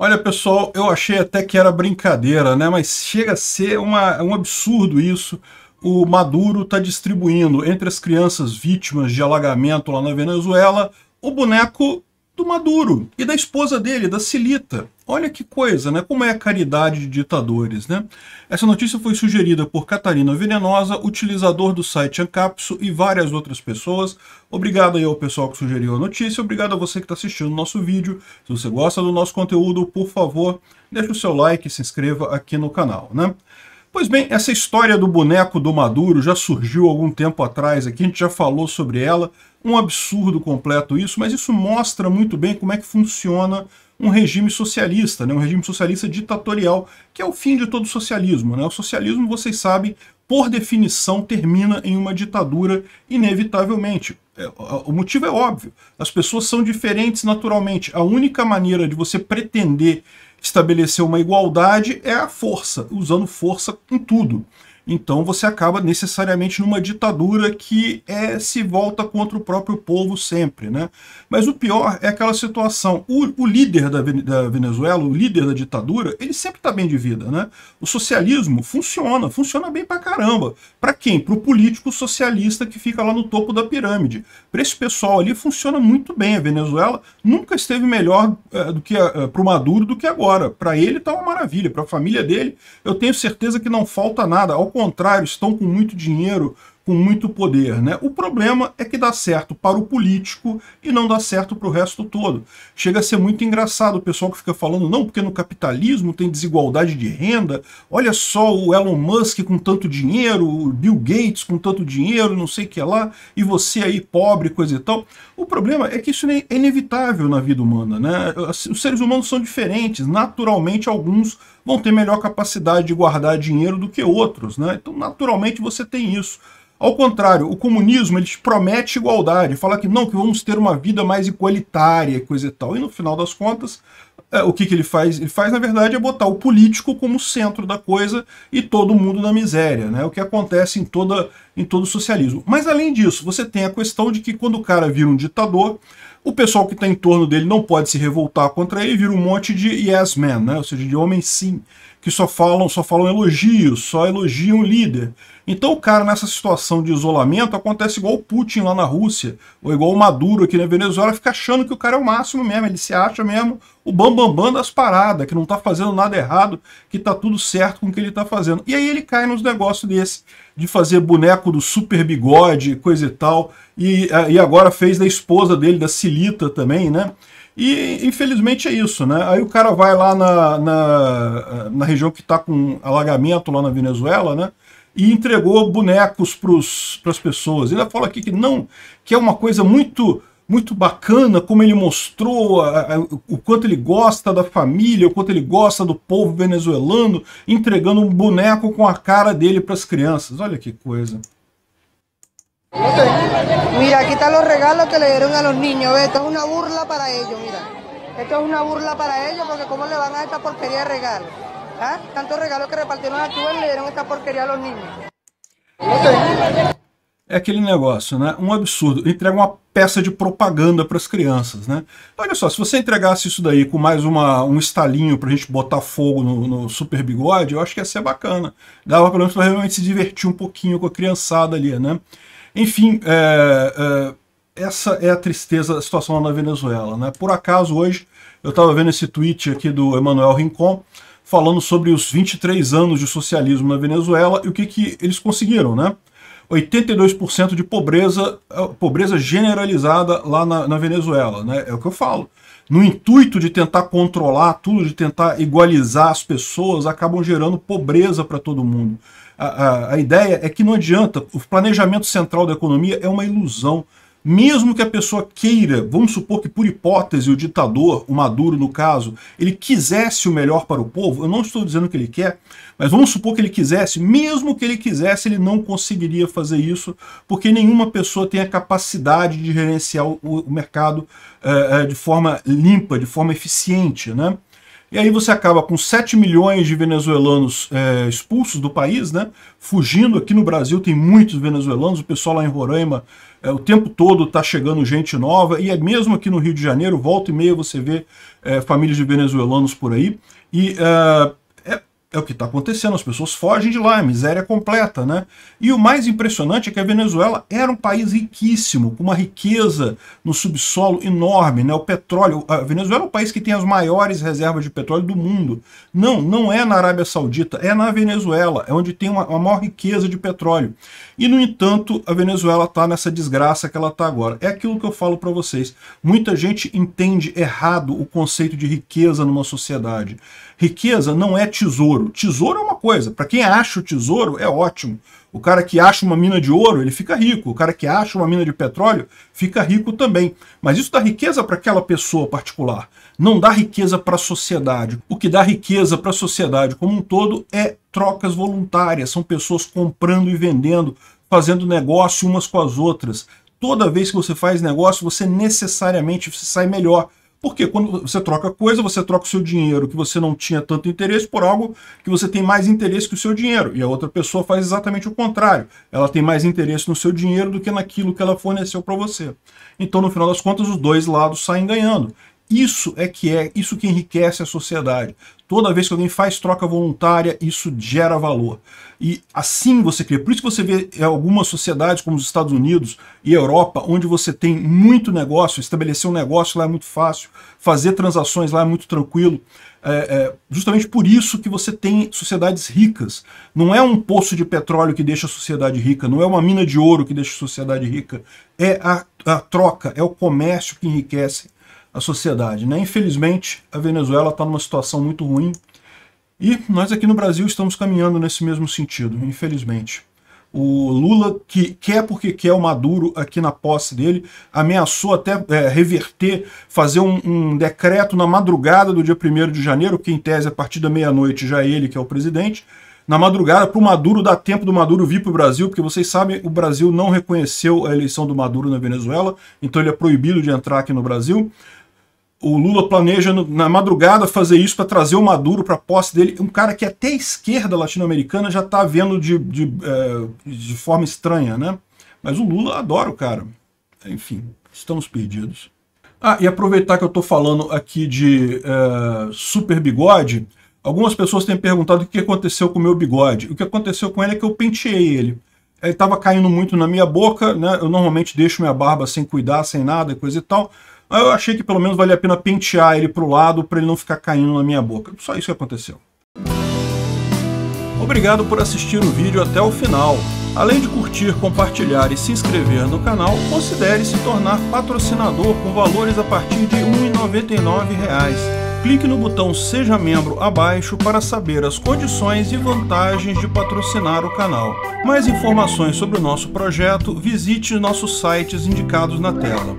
Olha, pessoal, eu achei até que era brincadeira, né? Mas chega a ser uma, um absurdo isso. O Maduro está distribuindo entre as crianças vítimas de alagamento lá na Venezuela o boneco do Maduro e da esposa dele, da Cilita. Olha que coisa, né? Como é a caridade de ditadores, né? Essa notícia foi sugerida por Catarina Venenosa, utilizador do site Ancapso e várias outras pessoas. Obrigado aí ao pessoal que sugeriu a notícia, obrigado a você que está assistindo o nosso vídeo. Se você gosta do nosso conteúdo, por favor, deixe o seu like e se inscreva aqui no canal, né? Pois bem, essa história do boneco do Maduro já surgiu algum tempo atrás aqui, a gente já falou sobre ela, um absurdo completo isso, mas isso mostra muito bem como é que funciona um regime socialista, né? um regime socialista ditatorial, que é o fim de todo socialismo. Né? O socialismo, vocês sabem, por definição, termina em uma ditadura, inevitavelmente. É, o motivo é óbvio, as pessoas são diferentes naturalmente. A única maneira de você pretender estabelecer uma igualdade é a força, usando força em tudo. Então você acaba necessariamente numa ditadura que é, se volta contra o próprio povo sempre. Né? Mas o pior é aquela situação. O, o líder da, da, Venezuela, o líder da ditadura, ele sempre está bem de vida. Né? O socialismo funciona, funciona bem pra caramba. Para quem? Para o político socialista que fica lá no topo da pirâmide. Para esse pessoal ali funciona muito bem. A Venezuela nunca esteve melhor eh, do que para eh, o Maduro do que agora. Para ele está uma maravilha, para a família dele eu tenho certeza que não falta nada. Ao contrário, estão com muito dinheiro, com muito poder. Né? O problema é que dá certo para o político e não dá certo para o resto todo. Chega a ser muito engraçado o pessoal que fica falando, não, porque no capitalismo tem desigualdade de renda, olha só o Elon Musk com tanto dinheiro, o Bill Gates com tanto dinheiro, não sei o que lá, e você aí pobre, coisa e tal. O problema é que isso é inevitável na vida humana. Né? Os seres humanos são diferentes, naturalmente alguns vão ter melhor capacidade de guardar dinheiro do que outros. Né? Então naturalmente você tem isso. Ao contrário, o comunismo ele te promete igualdade, fala que não, que vamos ter uma vida mais igualitária, coisa e tal. E no final das contas, é, o que, que ele faz? Ele faz, na verdade, é botar o político como centro da coisa e todo mundo na miséria, né? O que acontece em, toda, em todo o socialismo. Mas além disso, você tem a questão de que quando o cara vira um ditador, o pessoal que está em torno dele não pode se revoltar contra ele, vira um monte de yes man, né? ou seja, de homem sim que só falam, só falam elogios, só elogiam o líder. Então o cara nessa situação de isolamento acontece igual o Putin lá na Rússia, ou igual o Maduro aqui na Venezuela, fica achando que o cara é o máximo mesmo, ele se acha mesmo o bambambam bam, bam das paradas, que não tá fazendo nada errado, que tá tudo certo com o que ele tá fazendo. E aí ele cai nos negócios desse, de fazer boneco do super bigode, coisa e tal, e, eh, e agora fez da esposa dele, da Silita também, né? E infelizmente é isso, né? Aí o cara vai lá na, na, na região que está com alagamento lá na Venezuela, né? E entregou bonecos para as pessoas. Ele fala aqui que não, que é uma coisa muito muito bacana como ele mostrou a, a, o quanto ele gosta da família, o quanto ele gosta do povo venezuelano, entregando um boneco com a cara dele para as crianças. Olha que coisa. Mira, aquí están los regalos que le dieron a los niños. ¿Ve? Esto es una burla para ellos, mira. Esto es una burla para ellos porque cómo le van a esta porquería de regalos. ¿Ah? Tantos regalos que repartieron a Cuba le dieron esta porqueria a los niños. É aquele negócio, né? Um absurdo. Entrega uma peça de propaganda para as crianças, né? Olha só, se você entregasse isso daí com mais uma, um estalinho para a gente botar fogo no, no, super bigode, eu acho que ia ser bacana. Dava pelo menos para realmente se divertir um pouquinho com a criançada ali, né? Enfim, é, é, essa é a tristeza da situação na Venezuela. Né? Por acaso, hoje, eu estava vendo esse tweet aqui do Emmanuel Rincon, falando sobre os 23 anos de socialismo na Venezuela e o que, que eles conseguiram, né? 82% de pobreza, é, pobreza generalizada lá na, na, Venezuela, né? É o que eu falo. No intuito de tentar controlar tudo, de tentar igualizar as pessoas, acabam gerando pobreza para todo mundo a, a, ideia é que não adianta, o planejamento central da economia é uma ilusão. Mesmo que a pessoa queira, vamos supor que por hipótese o ditador, o Maduro no caso, ele quisesse o melhor para o povo, eu não estou dizendo que ele quer, mas vamos supor que ele quisesse, mesmo que ele quisesse, ele não conseguiria fazer isso, porque nenhuma pessoa tem a capacidade de gerenciar o, o mercado uh, uh, de forma limpa, de forma eficiente, né? E aí você acaba com 7 milhões de venezuelanos é, expulsos do país, né? Fugindo. Aqui no Brasil tem muitos venezuelanos, o pessoal lá em Roraima é, o tempo todo está chegando gente nova. E é mesmo aqui no Rio de Janeiro, volta e meia você vê é, famílias de venezuelanos por aí. E é, é o que está acontecendo, as pessoas fogem de lá, a miséria completa, né? E o mais impressionante é que a Venezuela era um país riquíssimo, com uma riqueza no subsolo enorme, né? O petróleo, a Venezuela é o país que tem as maiores reservas de petróleo do mundo. Não, não é na Arábia Saudita, é na Venezuela, é onde tem uma, uma maior riqueza de petróleo. E, no entanto, a Venezuela está nessa desgraça que ela está agora. É aquilo que eu falo para vocês. Muita gente entende errado o conceito de riqueza numa sociedade. Riqueza não é tesouro, tesouro. Tesouro é uma coisa, para quem acha o tesouro é ótimo. O cara que acha uma mina de ouro, ele fica rico. O cara que acha uma mina de petróleo, fica rico também. Mas isso dá riqueza para aquela pessoa particular. Não dá riqueza para a sociedade. O que dá riqueza para a sociedade como um todo é trocas voluntárias. São pessoas comprando e vendendo, fazendo negócio umas com as outras. Toda vez que você faz negócio, você necessariamente você sai melhor porque quando você troca coisa, você troca o seu dinheiro que você não tinha tanto interesse por algo que você tem mais interesse que o seu dinheiro. E a outra pessoa faz exatamente o contrário. Ela tem mais interesse no seu dinheiro do que naquilo que ela forneceu para você. Então, no final das contas, os dois lados saem ganhando. Isso é que é, isso que enriquece a sociedade. Toda vez que alguém faz troca voluntária, isso gera valor. E assim você cria. Por isso que você vê é, algumas sociedades como os Estados Unidos e Europa, onde você tem muito negócio, estabelecer um negócio lá é muito fácil, fazer transações lá é muito tranquilo. É, é, justamente por isso que você tem sociedades ricas. Não é um poço de petróleo que deixa a sociedade rica, não é uma mina de ouro que deixa a sociedade rica. É a, a troca, é o comércio que enriquece a sociedade. Né? Infelizmente, a Venezuela está numa situação muito ruim e nós aqui no Brasil estamos caminhando nesse mesmo sentido, infelizmente. O Lula, que quer porque quer o Maduro aqui na posse dele, ameaçou até é, reverter, fazer um, um, decreto na madrugada do dia 1 de janeiro, que em tese a partir da meia-noite já é ele que é o presidente, na madrugada para o Maduro dar tempo do Maduro vir para o Brasil, porque vocês sabem, o Brasil não reconheceu a eleição do Maduro na Venezuela, então ele é proibido de entrar aqui no Brasil o Lula planeja no, na madrugada fazer isso para trazer o Maduro para a posse dele. Um cara que até a esquerda latino-americana já está vendo de, de, é, de forma estranha, né? Mas o Lula adora o cara. Enfim, estamos perdidos. Ah, e aproveitar que eu estou falando aqui de é, super bigode, algumas pessoas têm perguntado o que aconteceu com o meu bigode. O que aconteceu com ele é que eu penteei ele. Ele estava caindo muito na minha boca, né? Eu normalmente deixo minha barba sem cuidar, sem nada, coisa e tal. Mas eu achei que pelo menos valia a pena pentear ele para o lado para ele não ficar caindo na minha boca. Só isso que aconteceu. Obrigado por assistir o vídeo até o final. Além de curtir, compartilhar e se inscrever no canal, considere se tornar patrocinador com valores a partir de R$ 1,99 clique no botão Seja Membro abaixo para saber as condições e vantagens de patrocinar o canal. Mais informações sobre o nosso projeto, visite nossos sites indicados na tela.